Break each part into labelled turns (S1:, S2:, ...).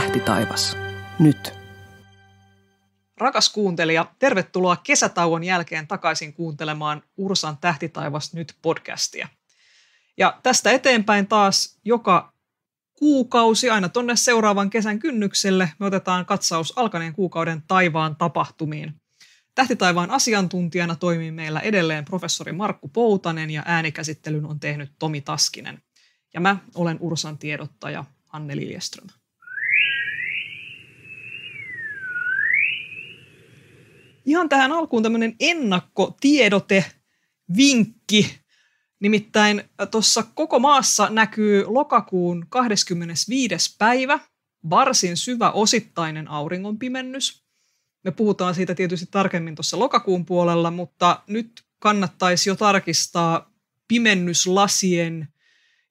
S1: Tähti taivas. Nyt. Rakas kuuntelija, tervetuloa kesätauon jälkeen takaisin kuuntelemaan Ursan Tähti taivas nyt podcastia. Ja tästä eteenpäin taas joka kuukausi aina tonne seuraavan kesän kynnykselle me otetaan katsaus alkaneen kuukauden taivaan tapahtumiin. Tähtitaivaan asiantuntijana toimii meillä edelleen professori Markku Poutanen ja äänikäsittelyn on tehnyt Tomi Taskinen. Ja mä olen Ursan tiedottaja Anne Liljeström. ihan tähän alkuun tämmöinen ennakkotiedote, vinkki. Nimittäin äh, tuossa koko maassa näkyy lokakuun 25. päivä varsin syvä osittainen auringonpimennys. Me puhutaan siitä tietysti tarkemmin tuossa lokakuun puolella, mutta nyt kannattaisi jo tarkistaa pimennyslasien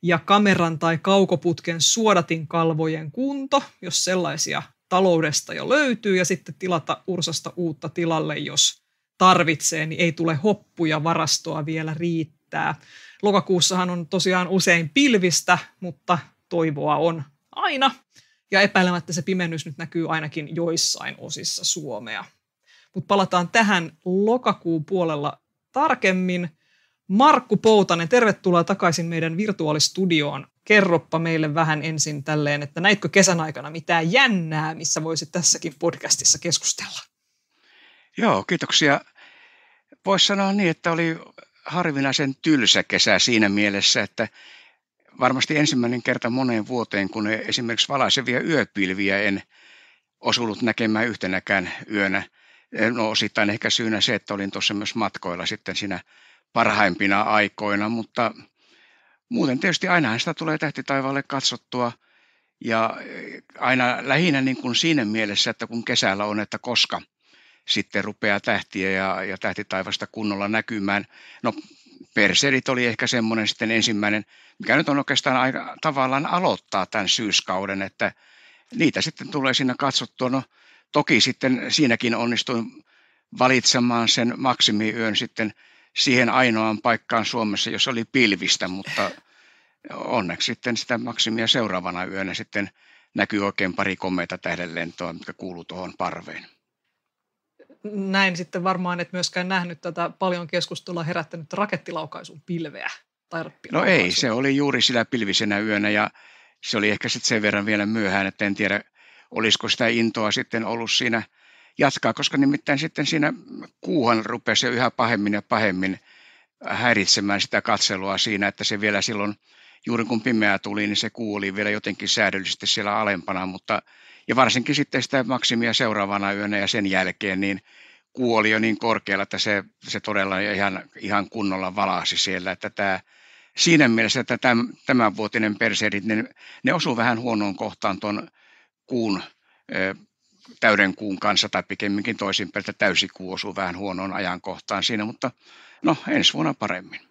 S1: ja kameran tai kaukoputken suodatinkalvojen kunto, jos sellaisia – taloudesta jo löytyy ja sitten tilata Ursasta uutta tilalle, jos tarvitsee, niin ei tule hoppuja varastoa vielä riittää. Lokakuussahan on tosiaan usein pilvistä, mutta toivoa on aina. Ja epäilemättä se pimennys nyt näkyy ainakin joissain osissa Suomea. Mutta palataan tähän lokakuun puolella tarkemmin – Markku Poutanen, tervetuloa takaisin meidän virtuaalistudioon. Kerroppa meille vähän ensin tälleen, että näitkö kesän aikana mitään jännää, missä voisit tässäkin podcastissa keskustella?
S2: Joo, kiitoksia. Voisi sanoa niin, että oli harvinaisen tylsä kesä siinä mielessä, että varmasti ensimmäinen kerta moneen vuoteen, kun esimerkiksi valaisevia yöpilviä en osunut näkemään yhtenäkään yönä. No osittain ehkä syynä se, että olin tuossa myös matkoilla sitten siinä parhaimpina aikoina, mutta muuten tietysti ainahan sitä tulee tähti taivaalle katsottua ja eh, aina lähinnä niin kuin siinä mielessä, että kun kesällä on, että koska sitten rupeaa tähtiä ja, ja taivasta kunnolla näkymään. No Perserit oli ehkä semmoinen sitten ensimmäinen, mikä nyt on oikeastaan aika tavallaan aloittaa tämän syyskauden, että niitä sitten tulee siinä katsottua. No toki sitten siinäkin onnistuin valitsemaan sen maksimiyön sitten siihen ainoaan paikkaan Suomessa, jossa oli pilvistä, mutta onneksi sitten sitä maksimia seuraavana yönä sitten näkyy oikein pari komeita tähdenlentoa, mikä kuuluu tuohon parveen.
S1: Näin sitten varmaan et myöskään nähnyt tätä paljon keskustelua herättänyt rakettilaukaisun pilveä. Tai no
S2: ei, se oli juuri sillä pilvisenä yönä ja se oli ehkä sitten sen verran vielä myöhään, että en tiedä, olisiko sitä intoa sitten ollut siinä – jatkaa, koska nimittäin sitten siinä kuuhan rupesi yhä pahemmin ja pahemmin häiritsemään sitä katselua siinä, että se vielä silloin juuri kun pimeää tuli, niin se kuuli vielä jotenkin säädöllisesti siellä alempana, mutta ja varsinkin sitten sitä maksimia seuraavana yönä ja sen jälkeen, niin kuu oli jo niin korkealla, että se, se todella ihan, ihan kunnolla valaasi siellä, että tämä, siinä mielessä, että tämän, tämänvuotinen perseerit, ne, niin ne osuu vähän huonoon kohtaan tuon kuun täyden kuun kanssa tai pikemminkin toisinpäin, että täysikuu osuu vähän huonoon ajankohtaan siinä, mutta no ensi vuonna paremmin.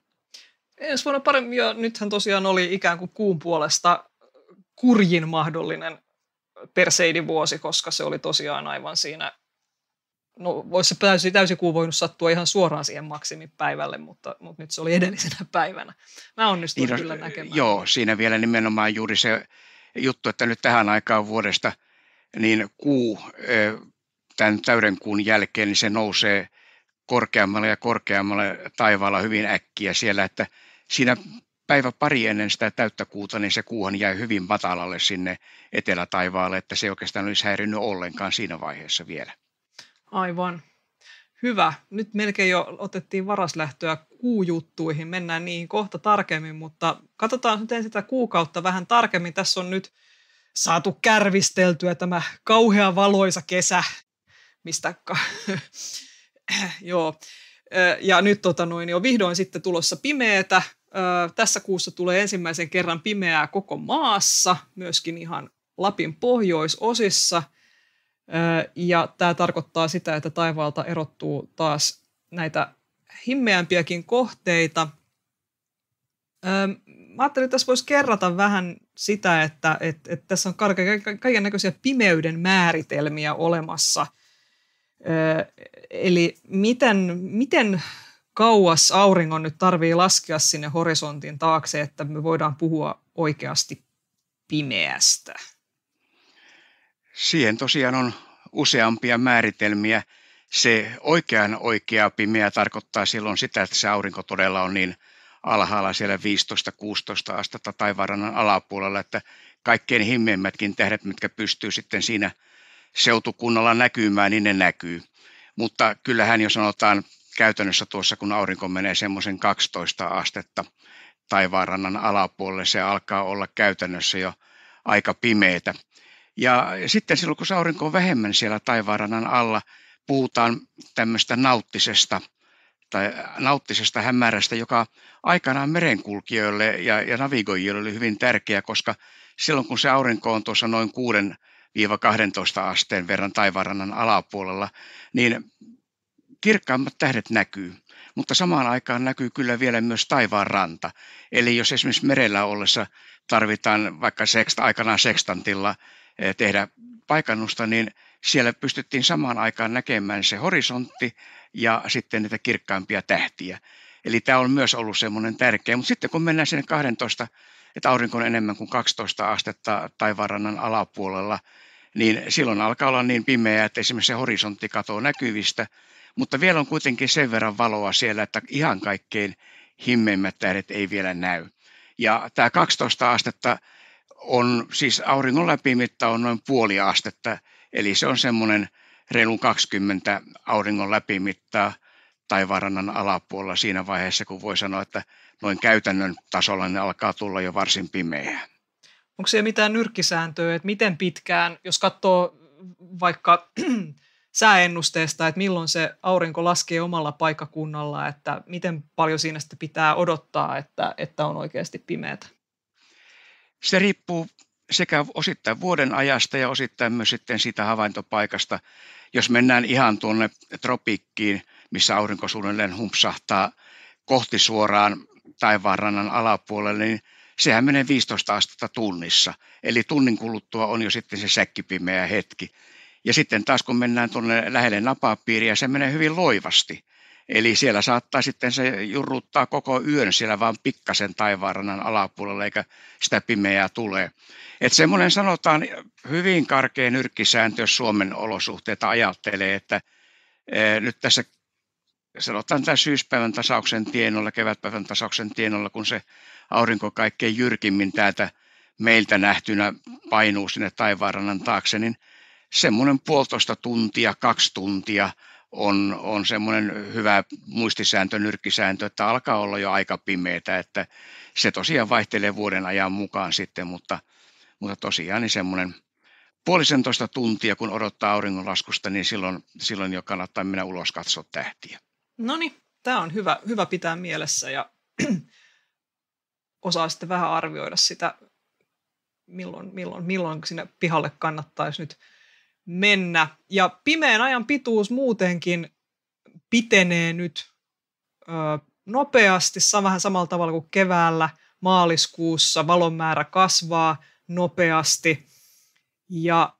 S1: Ensi vuonna paremmin ja nythän tosiaan oli ikään kuin kuun puolesta kurjin mahdollinen vuosi, koska se oli tosiaan aivan siinä, no voisi se täysi, täysikuu voinut sattua ihan suoraan siihen maksimipäivälle, mutta, mutta nyt se oli edellisenä päivänä. Mä onnistuin niin, no, kyllä näkemään. Joo,
S2: siinä vielä nimenomaan juuri se juttu, että nyt tähän aikaan vuodesta – niin kuu tämän täyden kuun jälkeen niin se nousee korkeammalle ja korkeammalle taivaalla hyvin äkkiä siellä, että siinä päivä pari ennen sitä täyttä kuuta, niin se kuuhan jäi hyvin matalalle sinne etelätaivaalle, että se ei oikeastaan olisi häirinnyt ollenkaan siinä vaiheessa vielä.
S1: Aivan. Hyvä. Nyt melkein jo otettiin varaslähtöä kuujuttuihin. Mennään niihin kohta tarkemmin, mutta katsotaan nyt sitä kuukautta vähän tarkemmin. Tässä on nyt saatu kärvisteltyä tämä kauhea valoisa kesä, mistä... joo. Ja nyt tota noin, niin on vihdoin sitten tulossa pimeätä. Tässä kuussa tulee ensimmäisen kerran pimeää koko maassa, myöskin ihan Lapin pohjoisosissa. Ja tämä tarkoittaa sitä, että taivaalta erottuu taas näitä himmeämpiäkin kohteita. Mä ajattelin, että tässä voisi kerrata vähän sitä, että, että, että tässä on kaiken näköisiä pimeyden määritelmiä olemassa. Ö, eli miten, miten kauas auringon nyt tarvii laskea sinne horisontin taakse, että me voidaan puhua oikeasti pimeästä?
S2: Siihen tosiaan on useampia määritelmiä. Se oikean oikea pimeä tarkoittaa silloin sitä, että se aurinko todella on niin – alhaalla siellä 15-16 astetta taivaarannan alapuolella, että kaikkein himmeimmätkin tähdet, mitkä pystyy sitten siinä seutukunnalla näkymään, niin ne näkyy. Mutta kyllähän jo sanotaan käytännössä tuossa, kun aurinko menee semmoisen 12 astetta taivaarannan alapuolelle, se alkaa olla käytännössä jo aika pimeitä. Ja sitten silloin, kun aurinko on vähemmän siellä taivaarannan alla, puhutaan tämmöistä nauttisesta – tai nauttisesta hämärästä, joka aikanaan merenkulkijoille ja, ja navigoijille oli hyvin tärkeä, koska silloin kun se aurinko on tuossa noin 6-12 asteen verran taivaanrannan alapuolella, niin kirkkaimmat tähdet näkyy, mutta samaan aikaan näkyy kyllä vielä myös taivaan ranta. Eli jos esimerkiksi merellä ollessa tarvitaan vaikka sekst, aikanaan sekstantilla eh, tehdä paikannusta, niin siellä pystyttiin samaan aikaan näkemään se horisontti, ja sitten niitä kirkkaampia tähtiä. Eli tämä on myös ollut semmoinen tärkeä. Mutta sitten kun mennään sinne 12, että aurinko on enemmän kuin 12 astetta taivaanrannan alapuolella, niin silloin alkaa olla niin pimeää, että esimerkiksi se horisontti katoo näkyvistä, mutta vielä on kuitenkin sen verran valoa siellä, että ihan kaikkein himmeimmät tähdet ei vielä näy. Ja tämä 12 astetta on, siis auringon läpimitta on noin puoli astetta, eli se on semmoinen – reilun 20 auringon läpimittaa taivaanrannan alapuolella siinä vaiheessa, kun voi sanoa, että noin käytännön tasolla ne alkaa tulla jo varsin pimeää.
S1: Onko siellä mitään nyrkkisääntöä, että miten pitkään, jos katsoo vaikka sääennusteesta, että milloin se aurinko laskee omalla paikakunnalla, että miten paljon siinä sitä pitää odottaa, että, että on oikeasti pimeätä?
S2: Se riippuu sekä osittain vuoden ajasta ja osittain myös sitten siitä havaintopaikasta. Jos mennään ihan tuonne tropiikkiin, missä aurinko suunnilleen humpsahtaa kohti suoraan taivaanrannan alapuolelle, niin sehän menee 15 astetta tunnissa. Eli tunnin kuluttua on jo sitten se säkkipimeä hetki. Ja sitten taas kun mennään tuonne lähelle napapiiriä, se menee hyvin loivasti. Eli siellä saattaa sitten se jurruttaa koko yön siellä vaan pikkasen taivaarannan alapuolella, eikä sitä pimeää tule. Että semmoinen sanotaan hyvin karkea nyrkkisääntö, jos Suomen olosuhteita ajattelee, että e, nyt tässä sanotaan tämän syyspäivän tasauksen tienolla, kevätpäivän tasauksen tienolla, kun se aurinko kaikkein jyrkimmin täältä meiltä nähtynä painuu sinne taivaarannan taakse, niin semmoinen puolitoista tuntia, kaksi tuntia – on, on semmoinen hyvä muistisääntö, nyrkkisääntö, että alkaa olla jo aika pimeätä, että se tosiaan vaihtelee vuoden ajan mukaan sitten, mutta, mutta tosiaan niin semmoinen puolisentoista tuntia, kun odottaa auringonlaskusta, niin silloin, silloin jo kannattaa mennä ulos katsoa tähtiä.
S1: No niin, tämä on hyvä, hyvä pitää mielessä ja osaa sitten vähän arvioida sitä, milloin, milloin, milloin sinne pihalle kannattaisi nyt – mennä. Ja pimeän ajan pituus muutenkin pitenee nyt ö, nopeasti, vähän samalla tavalla kuin keväällä maaliskuussa. Valon määrä kasvaa nopeasti ja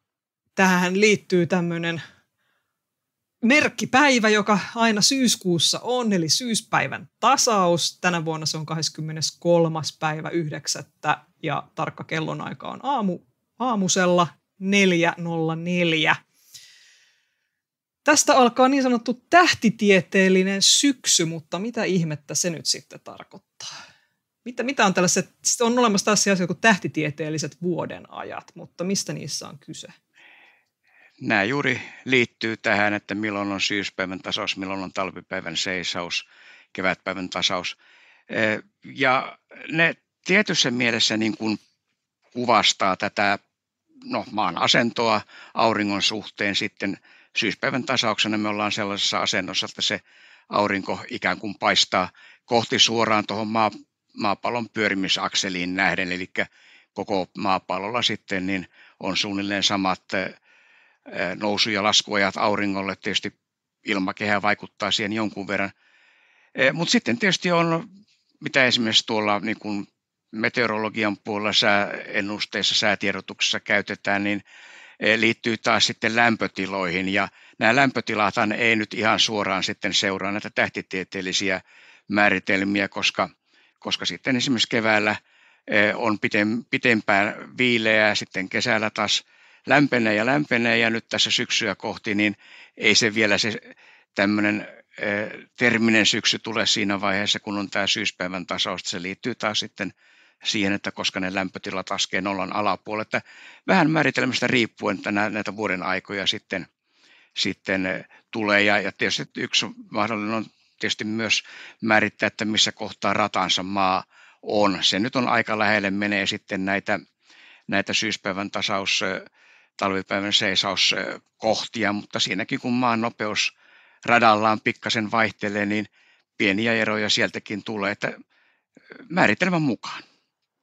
S1: tähän liittyy tämmöinen merkkipäivä, joka aina syyskuussa on, eli syyspäivän tasaus. Tänä vuonna se on 23. päivä 9. ja tarkka kellonaika on aamu, aamusella 404. Tästä alkaa niin sanottu tähtitieteellinen syksy, mutta mitä ihmettä se nyt sitten tarkoittaa? Mitä, mitä on tällaiset, siis on olemassa tässä asia kuin tähtitieteelliset vuodenajat, mutta mistä niissä on kyse?
S2: Nämä juuri liittyy tähän, että milloin on syyspäivän tasaus, milloin on talvipäivän seisaus, kevätpäivän tasaus. Ja ne tietyssä mielessä niin kuin kuvastaa tätä no, maan asentoa auringon suhteen sitten syyspäivän tasauksena me ollaan sellaisessa asennossa, että se aurinko ikään kuin paistaa kohti suoraan tuohon maa, maapallon pyörimisakseliin nähden, eli koko maapallolla sitten niin on suunnilleen samat nousu- ja laskuajat auringolle. Tietysti ilmakehä vaikuttaa siihen jonkun verran. Mutta sitten tietysti on, mitä esimerkiksi tuolla niin kun meteorologian puolella sääennusteissa, säätiedotuksessa käytetään, niin eh, liittyy taas sitten lämpötiloihin. Ja nämä lämpötilat ei nyt ihan suoraan sitten seuraa näitä tähtitieteellisiä määritelmiä, koska, koska sitten esimerkiksi keväällä eh, on pitempään viileää, sitten kesällä taas lämpenee ja lämpenee ja nyt tässä syksyä kohti, niin ei se vielä se tämmöinen eh, terminen syksy tule siinä vaiheessa, kun on tämä syyspäivän tasaus. Se liittyy taas sitten siihen, että koska ne lämpötilat laskee nollan alapuolelle. Vähän määritelmästä riippuen että näitä vuoden aikoja sitten, sitten eh, tulee. Ja, ja tietysti yksi mahdollinen on tietysti myös määrittää, että missä kohtaa ratansa maa on. Se nyt on aika lähelle, menee sitten näitä, näitä syyspäivän tasaus, eh, talvipäivän seisauskohtia, eh, mutta siinäkin kun maan nopeus radallaan pikkasen vaihtelee, niin pieniä eroja sieltäkin tulee, että määritelmän mukaan.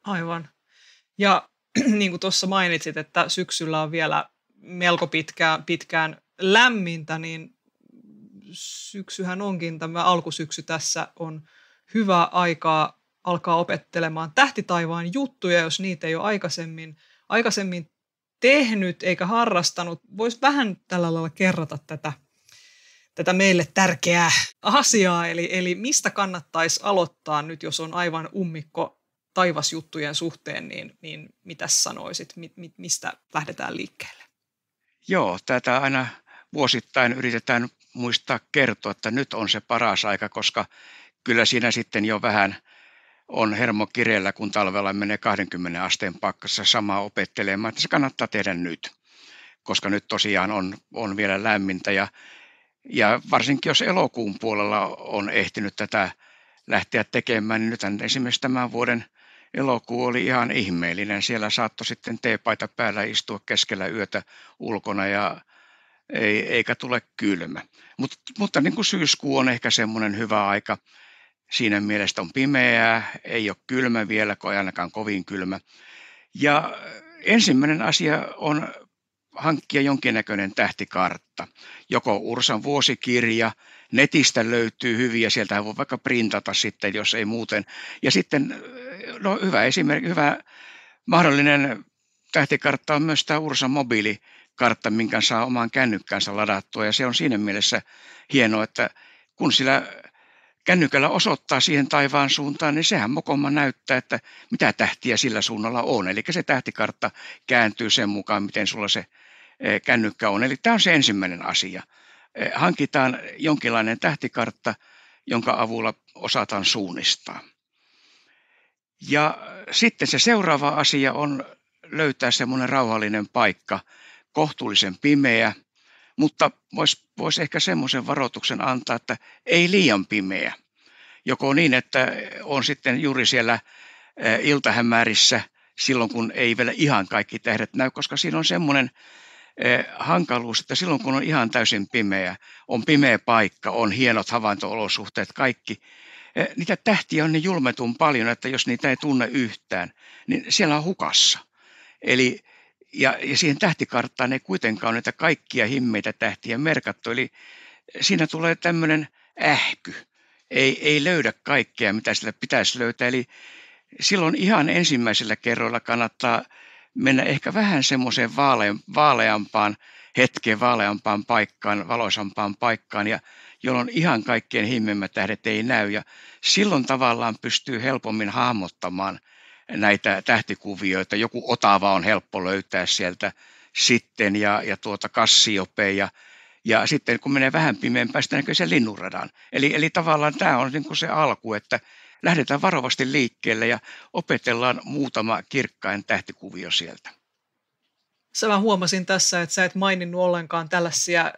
S1: Aivan. Ja niin kuin tuossa mainitsit, että syksyllä on vielä melko pitkään, pitkään lämmintä, niin syksyhän onkin tämä alkusyksy tässä on hyvä aikaa alkaa opettelemaan tähtitaivaan juttuja, jos niitä ei ole aikaisemmin, aikaisemmin tehnyt eikä harrastanut. Voisi vähän tällä lailla kerrata tätä, tätä meille tärkeää asiaa, eli, eli mistä kannattaisi aloittaa nyt, jos on aivan ummikko taivasjuttujen suhteen, niin, niin mitä sanoisit, mi, mi, mistä lähdetään liikkeelle?
S2: Joo, tätä aina vuosittain yritetään muistaa kertoa, että nyt on se paras aika, koska kyllä siinä sitten jo vähän on hermo kireellä, kun talvella menee 20 asteen pakkassa samaa opettelemaan, että se kannattaa tehdä nyt, koska nyt tosiaan on, on vielä lämmintä ja, ja varsinkin jos elokuun puolella on ehtinyt tätä lähteä tekemään, niin nyt esimerkiksi tämän vuoden elokuu oli ihan ihmeellinen. Siellä saattoi sitten teepaita päällä istua keskellä yötä ulkona ja ei, eikä tule kylmä. Mut, mutta niin kuin syyskuu on ehkä semmoinen hyvä aika. Siinä mielessä on pimeää, ei ole kylmä vielä, kun ainakaan kovin kylmä. Ja ensimmäinen asia on hankkia jonkinnäköinen tähtikartta. Joko Ursan vuosikirja, netistä löytyy hyviä, sieltä voi vaikka printata sitten, jos ei muuten. Ja sitten no hyvä esimerkki, hyvä mahdollinen tähtikartta on myös tämä Ursa mobiilikartta, minkä saa omaan kännykkänsä ladattua. Ja se on siinä mielessä hienoa, että kun sillä kännykällä osoittaa siihen taivaan suuntaan, niin sehän mokoma näyttää, että mitä tähtiä sillä suunnalla on. Eli se tähtikartta kääntyy sen mukaan, miten sulla se e, kännykkä on. Eli tämä on se ensimmäinen asia. E, hankitaan jonkinlainen tähtikartta, jonka avulla osataan suunnistaa. Ja sitten se seuraava asia on löytää semmoinen rauhallinen paikka, kohtuullisen pimeä, mutta voisi vois ehkä semmoisen varoituksen antaa, että ei liian pimeä. Joko niin, että on sitten juuri siellä eh, iltahämärissä silloin, kun ei vielä ihan kaikki tähdet näy, koska siinä on semmoinen eh, hankaluus, että silloin kun on ihan täysin pimeä, on pimeä paikka, on hienot havaintoolosuhteet, kaikki – Eh, niitä tähtiä on niin julmetun paljon, että jos niitä ei tunne yhtään, niin siellä on hukassa. Eli, ja, ja siihen tähtikarttaan ei kuitenkaan ole niitä kaikkia himmeitä tähtiä merkattu, eli siinä tulee tämmöinen ähky. Ei, ei löydä kaikkea, mitä sillä pitäisi löytää. Eli silloin ihan ensimmäisellä kerroilla kannattaa mennä ehkä vähän semmoiseen vaale, vaaleampaan hetkeen, vaaleampaan paikkaan, valoisampaan paikkaan ja jolloin ihan kaikkien himmemmät tähdet ei näy. Ja silloin tavallaan pystyy helpommin hahmottamaan näitä tähtikuvioita. Joku otava on helppo löytää sieltä sitten ja, ja tuota kassiopeja. ja, sitten kun menee vähän pimeämpään, sitten näkyy sen linnunradan. Eli, eli tavallaan tämä on niin kuin se alku, että lähdetään varovasti liikkeelle ja opetellaan muutama kirkkain tähtikuvio sieltä.
S1: Sä mä huomasin tässä, että sä et maininnut ollenkaan tällaisia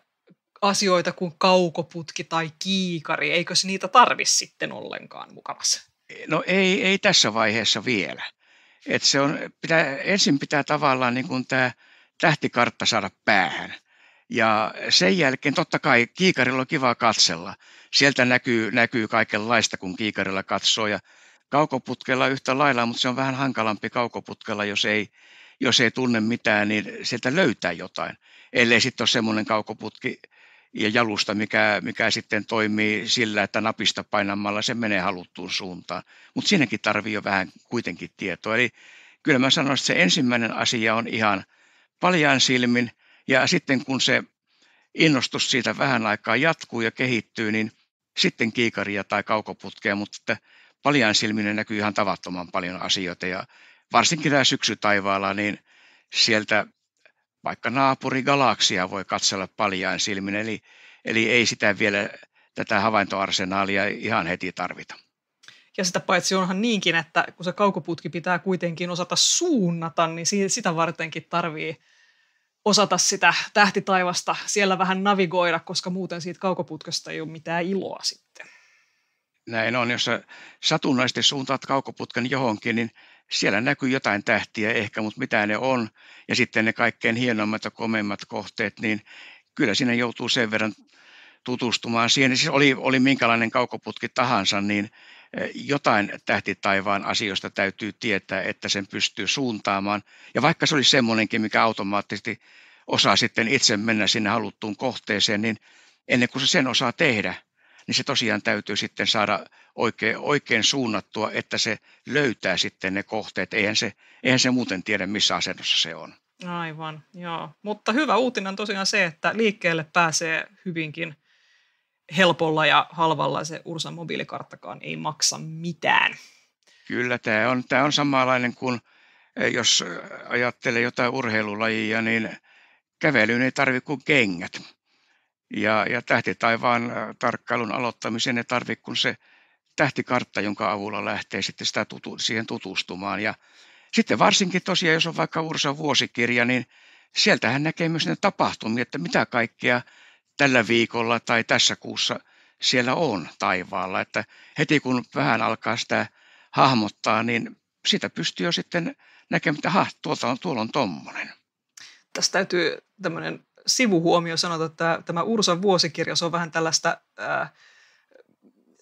S1: asioita kuin kaukoputki tai kiikari, eikö se niitä tarvi sitten ollenkaan mukavassa?
S2: No ei, ei tässä vaiheessa vielä. Et se on, pitää, ensin pitää tavallaan niin kuin tämä tähtikartta saada päähän. Ja sen jälkeen totta kai kiikarilla on kiva katsella. Sieltä näkyy, näkyy kaikenlaista, kun kiikarilla katsoo. Ja kaukoputkella yhtä lailla, mutta se on vähän hankalampi kaukoputkella, jos ei, jos ei tunne mitään, niin sieltä löytää jotain. Ellei sitten ole semmoinen kaukoputki, ja jalusta, mikä, mikä sitten toimii sillä, että napista painamalla se menee haluttuun suuntaan. Mutta siinäkin tarvii jo vähän kuitenkin tietoa. Eli kyllä mä sanoisin, että se ensimmäinen asia on ihan paljaan silmin, ja sitten kun se innostus siitä vähän aikaa jatkuu ja kehittyy, niin sitten kiikaria tai kaukoputkea, mutta että paljaan silminen näkyy ihan tavattoman paljon asioita, ja varsinkin tämä syksy taivaalla, niin sieltä vaikka naapuri galaksia voi katsella paljain silmin, eli, eli ei sitä vielä tätä havaintoarsenaalia ihan heti tarvita.
S1: Ja sitä paitsi onhan niinkin, että kun se kaukoputki pitää kuitenkin osata suunnata, niin sitä vartenkin tarvii osata sitä tähtitaivasta siellä vähän navigoida, koska muuten siitä kaukoputkesta ei ole mitään iloa sitten.
S2: Näin on, jos sä satunnaisesti suuntaat kaukoputken johonkin, niin – siellä näkyy jotain tähtiä ehkä, mutta mitä ne on, ja sitten ne kaikkein hienommat ja komeimmat kohteet, niin kyllä sinne joutuu sen verran tutustumaan siihen. Siis oli, oli minkälainen kaukoputki tahansa, niin eh, jotain tähtitaivaan asioista täytyy tietää, että sen pystyy suuntaamaan. Ja vaikka se olisi semmoinenkin, mikä automaattisesti osaa sitten itse mennä sinne haluttuun kohteeseen, niin ennen kuin se sen osaa tehdä, niin se tosiaan täytyy sitten saada oikein, oikein suunnattua, että se löytää sitten ne kohteet. Eihän se, eihän se muuten tiedä, missä asennossa se on.
S1: Aivan, joo. Mutta hyvä uutinen on tosiaan se, että liikkeelle pääsee hyvinkin helpolla ja halvalla. Se Ursan mobiilikarttakaan ei maksa mitään.
S2: Kyllä, tämä on, tämä on samanlainen kuin eh, jos eh, ajattelee jotain urheilulajia, niin kävelyyn ei tarvitse kuin kengät. Ja, ja tähtitaivaan äh, tarkkailun aloittamisen ei tarvitse kuin se tähtikartta, jonka avulla lähtee sitten sitä tutu, siihen tutustumaan. Ja sitten varsinkin tosiaan, jos on vaikka Ursa vuosikirja, niin sieltähän näkee myös ne tapahtumia, että mitä kaikkea tällä viikolla tai tässä kuussa siellä on taivaalla. Että heti kun vähän alkaa sitä hahmottaa, niin sitä pystyy jo sitten näkemään, että ha, tuolta on, tuolla on tommonen.
S1: Tässä täytyy tämmöinen sivuhuomio sanota, että tämä Ursan vuosikirja, se on vähän tällaista ää, äh,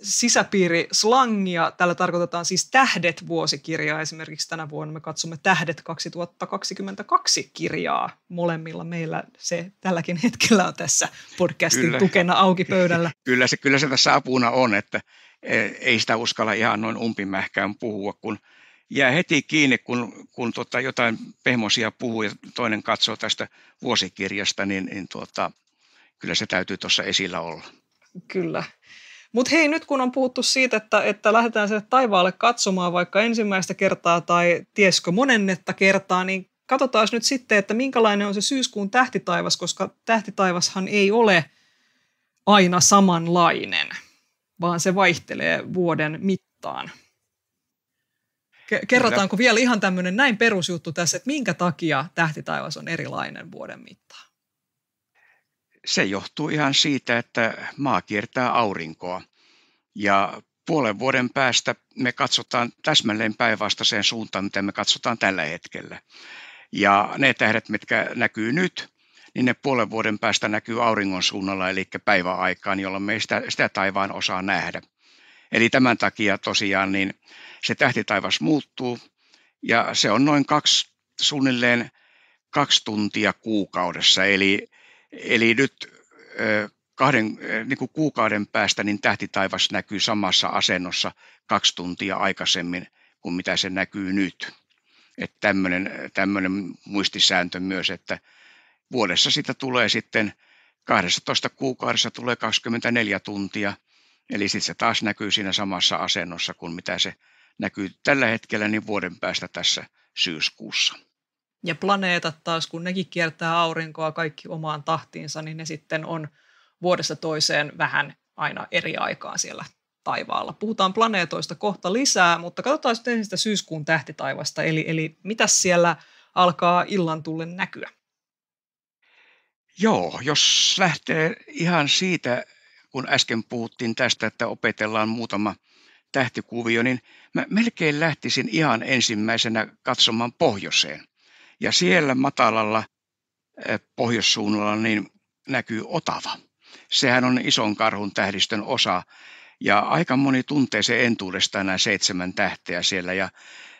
S1: sisäpiirislangia. Tällä tarkoitetaan siis Tähdet-vuosikirjaa. Esimerkiksi tänä vuonna me katsomme Tähdet 2022 kirjaa. Molemmilla meillä se tälläkin hetkellä on tässä podcastin kyllä. tukena auki pöydällä.
S2: kyllä, se, kyllä se tässä apuna on, että e, ei sitä uskalla ihan noin umpimähkään puhua, kun – jää heti kiinni, kun, kun tota jotain pehmosia puhuu ja toinen katsoo tästä vuosikirjasta, niin, niin tuota, kyllä se täytyy tuossa esillä olla.
S1: Kyllä. Mutta hei, nyt kun on puhuttu siitä, että, että lähdetään se taivaalle katsomaan vaikka ensimmäistä kertaa tai tieskö monennetta kertaa, niin katsotaan nyt sitten, että minkälainen on se syyskuun tähtitaivas, koska tähtitaivashan ei ole aina samanlainen, vaan se vaihtelee vuoden mittaan. Kerrotaanko vielä ihan tämmöinen näin perusjuttu tässä, että minkä takia tähtitaivas on erilainen vuoden mittaan?
S2: Se johtuu ihan siitä, että maa kiertää aurinkoa ja puolen vuoden päästä me katsotaan täsmälleen päinvastaiseen suuntaan, mitä me katsotaan tällä hetkellä. Ja ne tähdet, mitkä näkyy nyt, niin ne puolen vuoden päästä näkyy auringon suunnalla, eli päiväaikaan, jolloin me ei sitä, sitä taivaan osaa nähdä. Eli tämän takia tosiaan niin se tähtitaivas muuttuu ja se on noin kaksi, suunnilleen kaksi tuntia kuukaudessa. Eli, eli nyt kahden niin kuin kuukauden päästä niin tähtitaivas näkyy samassa asennossa kaksi tuntia aikaisemmin kuin mitä se näkyy nyt. Että tämmöinen, tämmöinen muistisääntö myös, että vuodessa sitä tulee sitten 12 kuukaudessa tulee 24 tuntia, eli sitten se taas näkyy siinä samassa asennossa kuin mitä se näkyy tällä hetkellä niin vuoden päästä tässä
S1: syyskuussa. Ja planeetat taas, kun nekin kiertää aurinkoa kaikki omaan tahtiinsa, niin ne sitten on vuodessa toiseen vähän aina eri aikaan siellä taivaalla. Puhutaan planeetoista kohta lisää, mutta katsotaan sitten ensin sitä syyskuun tähtitaivasta, eli, eli mitä siellä alkaa illan tulle näkyä?
S2: Joo, jos lähtee ihan siitä, kun äsken puhuttiin tästä, että opetellaan muutama – tähtikuvio, niin mä melkein lähtisin ihan ensimmäisenä katsomaan pohjoiseen. Ja siellä matalalla eh, pohjoissuunnalla niin näkyy Otava. Sehän on ison karhun tähdistön osa ja aika moni tuntee se entuudestaan nämä seitsemän tähteä siellä ja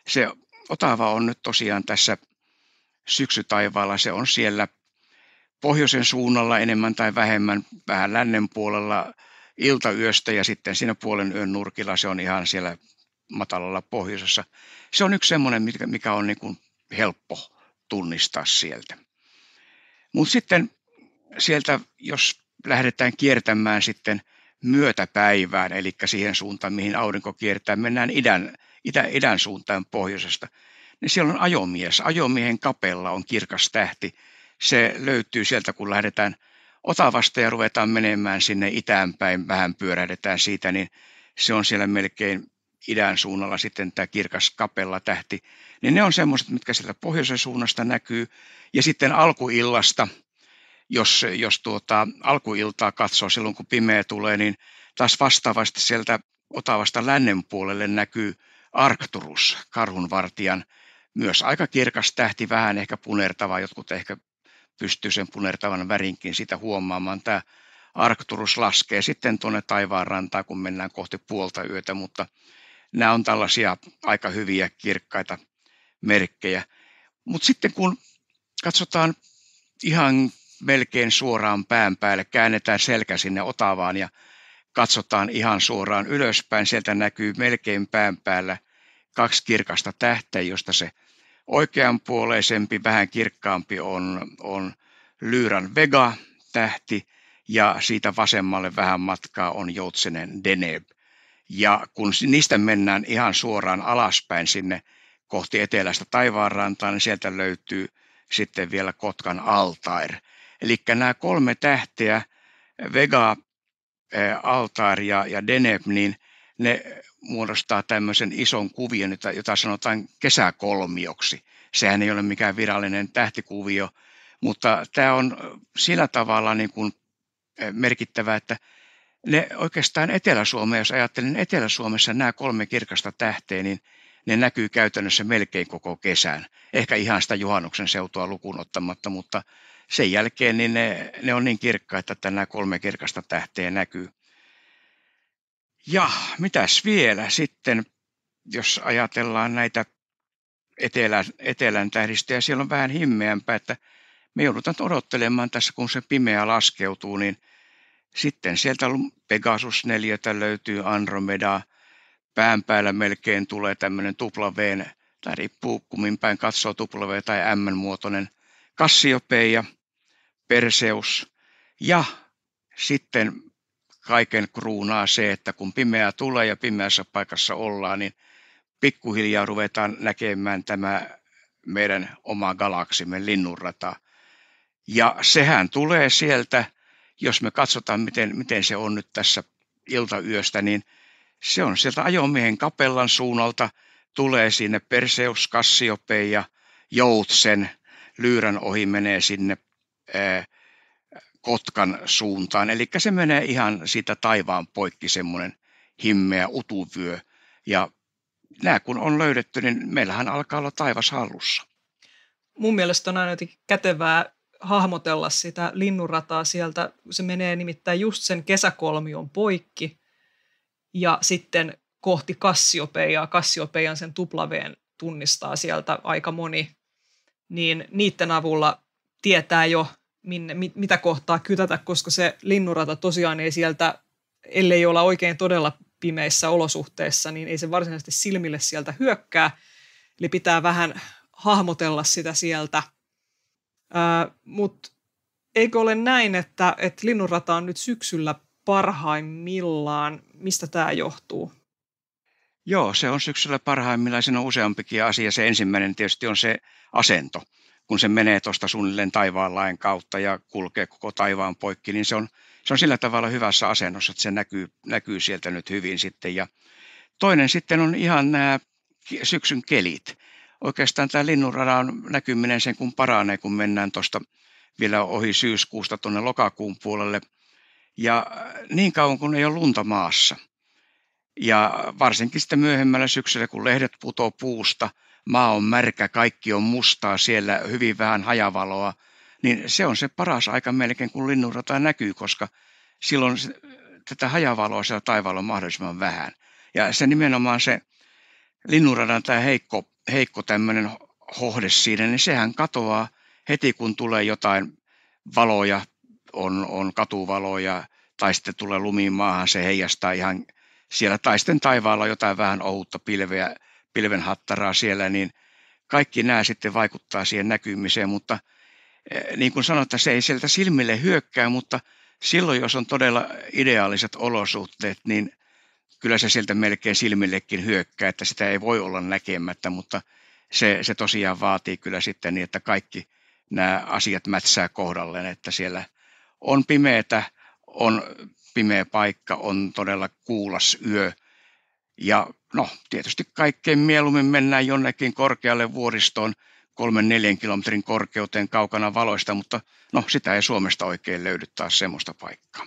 S2: se Otava on nyt tosiaan tässä syksytaivaalla, se on siellä pohjoisen suunnalla enemmän tai vähemmän, vähän lännen puolella, iltayöstä ja sitten siinä puolen yön nurkilla se on ihan siellä matalalla pohjoisessa. Se on yksi semmoinen, mikä, mikä on niin kuin helppo tunnistaa sieltä. Mutta sitten sieltä, jos lähdetään kiertämään sitten myötäpäivään, eli siihen suuntaan, mihin aurinko kiertää, mennään idän, idän, idän suuntaan pohjoisesta, niin siellä on ajomies. Ajomiehen kapella on kirkas tähti. Se löytyy sieltä, kun lähdetään – Otavasta ja ruvetaan menemään sinne itään päin, vähän pyörähdetään siitä, niin se on siellä melkein idän suunnalla sitten tämä kirkas kapella tähti, niin ne on semmoiset, mitkä sieltä pohjoisen suunnasta näkyy. Ja sitten alkuillasta, jos, jos tuota, alkuiltaa katsoo silloin, kun pimeä tulee, niin taas vastaavasti sieltä Otavasta lännen puolelle näkyy Arcturus, karhunvartijan, myös aika kirkas tähti, vähän ehkä punertava, jotkut ehkä pystyy sen punertavan värinkin sitä huomaamaan. Tämä Arcturus laskee sitten tuonne taivaan rantaan, kun mennään kohti puolta yötä, mutta nämä on tällaisia aika hyviä kirkkaita merkkejä. Mutta sitten kun katsotaan ihan melkein suoraan pään päälle, käännetään selkä sinne Otavaan ja katsotaan ihan suoraan ylöspäin, sieltä näkyy melkein pään päällä kaksi kirkasta tähteä, josta se oikeanpuoleisempi, vähän kirkkaampi on, on Lyran Vega-tähti ja siitä vasemmalle vähän matkaa on Joutsenen Deneb. Ja kun niistä mennään ihan suoraan alaspäin sinne kohti eteläistä taivaanrantaa, niin sieltä löytyy sitten vielä Kotkan altair. Eli nämä kolme tähteä, Vega, eh, Altair ja, ja Deneb, niin ne muodostaa tämmöisen ison kuvion, jota, jota sanotaan kesäkolmioksi. Sehän ei ole mikään virallinen tähtikuvio, mutta tämä on sillä tavalla niin kuin eh, merkittävä, että ne oikeastaan Etelä-Suomea, jos ajattelen Etelä-Suomessa nämä kolme kirkasta tähteä, niin ne näkyy käytännössä melkein koko kesän. Ehkä ihan sitä juhannuksen seutua lukuun ottamatta, mutta sen jälkeen niin ne, ne on niin kirkkaita, että nämä kolme kirkasta tähteä näkyy. Ja mitäs vielä sitten, jos ajatellaan näitä etelän, etelän ja siellä on vähän himmeämpää, että me joudutaan odottelemaan tässä, kun se pimeä laskeutuu, niin sitten sieltä Pegasus 4 löytyy Andromeda, pään päällä melkein tulee tämmöinen tupla V, tai riippuu kummin päin katsoo tupla V tai M-muotoinen Kassiopeia, Perseus ja sitten kaiken kruunaa se, että kun pimeä tulee ja pimeässä paikassa ollaan, niin pikkuhiljaa ruvetaan näkemään tämä meidän oma galaksimme linnunrata. Ja sehän tulee sieltä, jos me katsotaan, miten, miten se on nyt tässä iltayöstä, niin se on sieltä ajomiehen kapellan suunnalta, tulee sinne Perseus, Cassiopeia, Joutsen, Lyyrän ohi menee sinne ää, Kotkan suuntaan. Eli se menee ihan siitä taivaan poikki semmoinen himmeä utuvyö. Ja nämä kun on löydetty, niin meillähän alkaa olla taivas hallussa.
S1: Mun mielestä on aina jotenkin kätevää hahmotella sitä linnunrataa sieltä. Se menee nimittäin just sen kesäkolmion poikki ja sitten kohti Kassiopeiaa. Kassiopeian sen tuplaveen tunnistaa sieltä aika moni. Niin niiden avulla tietää jo minne, mit, mitä kohtaa kytätä, koska se linnurata tosiaan ei sieltä, ellei olla oikein todella pimeissä olosuhteissa, niin ei se varsinaisesti silmille sieltä hyökkää. Eli pitää vähän hahmotella sitä sieltä. Mutta eikö ole näin, että, että linnunrata on nyt syksyllä parhaimmillaan? Mistä tämä johtuu?
S2: Joo, se on syksyllä parhaimmillaan. Siinä on useampikin asia. Se ensimmäinen tietysti on se asento kun se menee tuosta suunnilleen lain kautta ja kulkee koko taivaan poikki, niin se on, se on sillä tavalla hyvässä asennossa, että se näkyy, näkyy sieltä nyt hyvin sitten. Ja toinen sitten on ihan nämä syksyn kelit. Oikeastaan tämä linnunradan näkyminen sen kun paranee, kun mennään tuosta vielä ohi syyskuusta tuonne lokakuun puolelle. Ja äh, niin kauan kun ei ole lunta maassa. Ja varsinkin sitten myöhemmällä syksyllä, kun lehdet putoo puusta – maa on märkä, kaikki on mustaa siellä, hyvin vähän hajavaloa, niin se on se paras aika melkein, kun linnunrata näkyy, koska silloin tätä hajavaloa siellä taivaalla on mahdollisimman vähän. Ja se nimenomaan se linnunradan tämä heikko, heikko tämmöinen hohde siinä, niin sehän katoaa heti, kun tulee jotain valoja, on, on katuvaloja, tai sitten tulee lumiin maahan, se heijastaa ihan siellä taisten taivaalla jotain vähän ohutta pilveä, pilvenhattaraa siellä, niin kaikki nämä sitten vaikuttaa siihen näkymiseen, mutta eh, niin kuin sanoin, että se ei sieltä silmille hyökkää, mutta silloin, jos on todella ideaaliset olosuhteet, niin kyllä se sieltä melkein silmillekin hyökkää, että sitä ei voi olla näkemättä, mutta se, se tosiaan vaatii kyllä sitten niin, että kaikki nämä asiat mätsää kohdalleen, että siellä on pimeätä, on pimeä paikka, on todella kuulas yö, ja no, tietysti kaikkein mieluummin mennään jonnekin korkealle vuoristoon, kolmen neljän kilometrin korkeuteen kaukana valoista, mutta no sitä ei Suomesta oikein löydy taas semmoista paikkaa.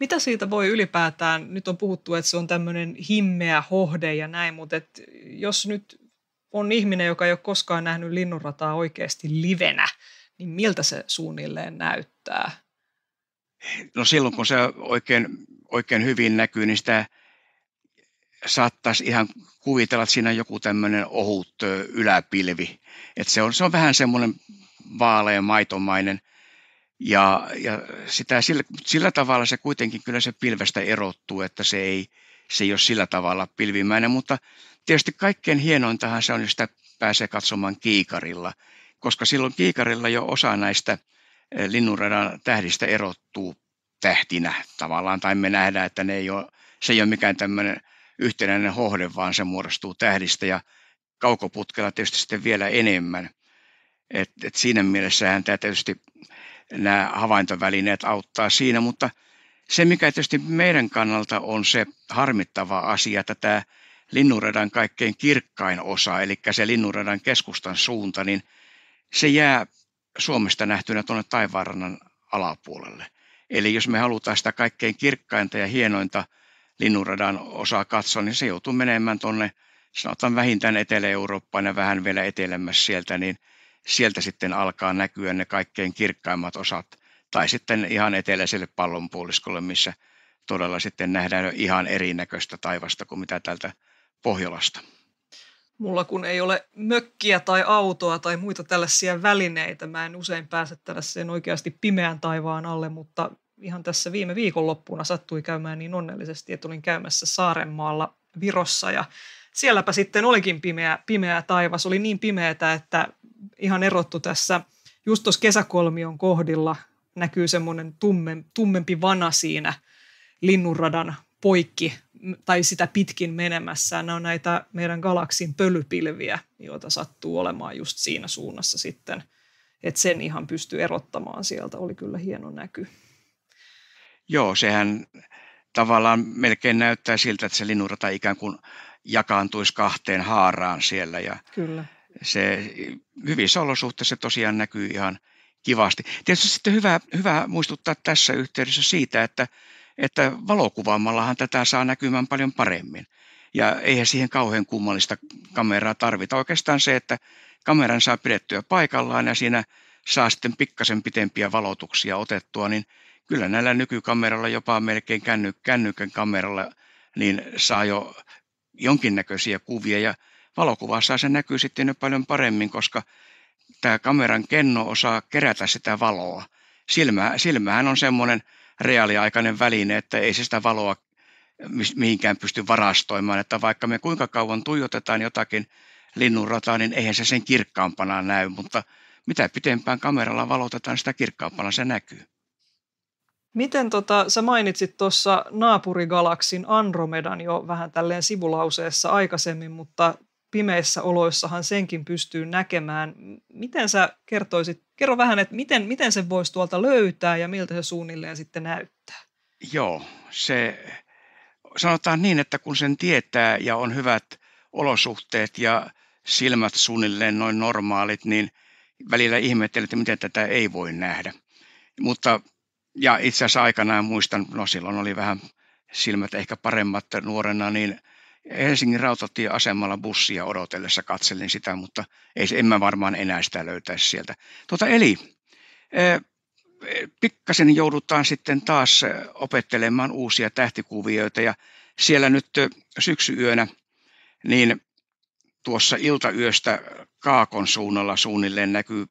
S1: Mitä siitä voi ylipäätään, nyt on puhuttu, että se on tämmöinen himmeä hohde ja näin, mutta et jos nyt on ihminen, joka ei ole koskaan nähnyt linnunrataa oikeasti livenä, niin miltä se suunnilleen näyttää?
S2: No silloin kun se oikein, oikein hyvin näkyy, niin sitä saattaisi ihan kuvitella, että siinä on joku tämmöinen ohut yläpilvi. Että se, on, se on vähän semmoinen vaalean maitomainen. Ja, ja sitä, sillä, sillä, tavalla se kuitenkin kyllä se pilvestä erottuu, että se ei, se ei ole sillä tavalla pilvimäinen, mutta tietysti kaikkein hienointahan se on, jos sitä pääsee katsomaan kiikarilla, koska silloin kiikarilla jo osa näistä linnunradan tähdistä erottuu tähtinä tavallaan, tai me nähdään, että ne ei ole, se ei ole mikään tämmöinen yhtenäinen hohde, vaan se muodostuu tähdistä ja kaukoputkella tietysti sitten vielä enemmän. Et, et siinä mielessähän tämä tietysti nämä havaintovälineet auttaa siinä, mutta se mikä tietysti meidän kannalta on se harmittava asia, että tämä linnunradan kaikkein kirkkain osa, eli se linnunradan keskustan suunta, niin se jää Suomesta nähtynä tuonne taivaanrannan alapuolelle. Eli jos me halutaan sitä kaikkein kirkkainta ja hienointa – linnunradan osaa katsoa, niin se joutuu menemään tuonne sanotaan vähintään Etelä-Eurooppaan ja vähän vielä etelämmässä sieltä, niin sieltä sitten alkaa näkyä ne kaikkein kirkkaimmat osat. Tai sitten ihan eteläiselle pallonpuoliskolle, missä todella sitten nähdään ihan erinäköistä taivasta kuin mitä täältä Pohjolasta.
S1: Mulla kun ei ole mökkiä tai autoa tai muita tällaisia välineitä, mä en usein pääse tällaiseen oikeasti pimeän taivaan alle, mutta ihan tässä viime viikonloppuna sattui käymään niin onnellisesti, että olin käymässä Saarenmaalla Virossa ja sielläpä sitten olikin pimeä, pimeä taivas. Oli niin pimeätä, että ihan erottu tässä just tuossa kesäkolmion kohdilla näkyy semmoinen tumme, tummempi vana siinä linnunradan poikki tai sitä pitkin menemässä. Nämä on näitä meidän galaksin pölypilviä, joita sattuu olemaan just siinä suunnassa sitten. Että sen ihan pystyy erottamaan sieltä, oli kyllä hieno näky.
S2: Joo, sehän tavallaan melkein näyttää siltä, että se linurata ikään kuin jakaantuisi kahteen haaraan siellä. Ja Kyllä. Se hyvissä olosuhteissa tosiaan näkyy ihan kivasti. Tietysti sitten hyvä, hyvä muistuttaa tässä yhteydessä siitä, että, että valokuvaamallahan tätä saa näkymään paljon paremmin. Ja eihän siihen kauhean kummallista kameraa tarvita. Oikeastaan se, että kameran saa pidettyä paikallaan ja siinä saa sitten pikkasen pitempiä valotuksia otettua, niin – kyllä näillä nykykameralla, jopa melkein känny, kännykän kameralla, niin saa jo jonkinnäköisiä kuvia ja valokuvassa se näkyy sitten jo paljon paremmin, koska tämä kameran kenno osaa kerätä sitä valoa. Silmä, silmähän on semmoinen reaaliaikainen väline, että ei se sitä valoa mihinkään pysty varastoimaan, että vaikka me kuinka kauan tuijotetaan jotakin linnunrataa, niin eihän se sen kirkkaampana näy, mutta mitä pitempään kameralla valotetaan, sitä kirkkaampana se näkyy.
S1: Miten tota, sä mainitsit tuossa naapurigalaksin Andromedan jo vähän tälleen sivulauseessa aikaisemmin, mutta pimeissä oloissahan senkin pystyy näkemään. Miten sä kertoisit, kerro vähän, että miten, miten se voisi tuolta löytää ja miltä se suunnilleen sitten näyttää?
S2: Joo, se sanotaan niin, että kun sen tietää ja on hyvät olosuhteet ja silmät suunnilleen noin normaalit, niin välillä ihmettelee, että miten tätä ei voi nähdä. Mutta ja itse asiassa aikanaan muistan, no silloin oli vähän silmät ehkä paremmat nuorena, niin Helsingin rautatieasemalla bussia odotellessa katselin sitä, mutta ei, en mä varmaan enää sitä löytäisi sieltä. Tuota, eli e, e, pikkasen joudutaan sitten taas opettelemaan uusia tähtikuvioita ja siellä nyt syksyyönä niin tuossa iltayöstä Kaakon suunnalla suunnilleen näkyy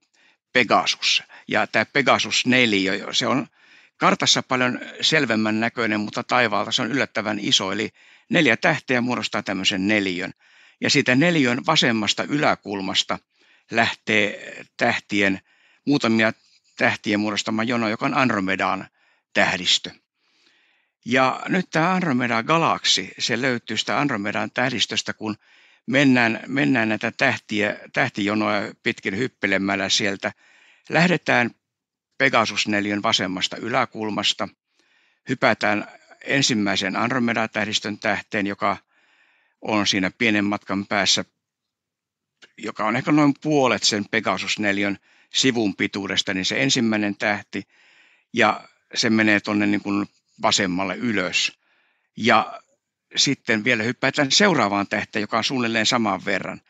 S2: Pegasus. Ja tämä Pegasus 4, se on kartassa paljon selvemmän näköinen, mutta taivaalta se on yllättävän iso. Eli neljä tähteä muodostaa tämmöisen neljön. Ja siitä neljön vasemmasta yläkulmasta lähtee tähtien, muutamia tähtien muodostama jono, joka on Andromedaan tähdistö. Ja nyt tämä Andromeda-galaksi, se löytyy sitä Andromedan tähdistöstä, kun mennään, mennään näitä tähtiä, tähtijonoja pitkin hyppelemällä sieltä. Lähdetään Pegasus 4 vasemmasta yläkulmasta. Hypätään ensimmäisen Andromeda-tähdistön tähteen, joka on siinä pienen matkan päässä, joka on ehkä noin puolet sen Pegasus 4 sivun pituudesta, niin se ensimmäinen tähti, ja se menee tuonne niin vasemmalle ylös. Ja sitten vielä hypätään seuraavaan tähteen, joka on suunnilleen saman verran,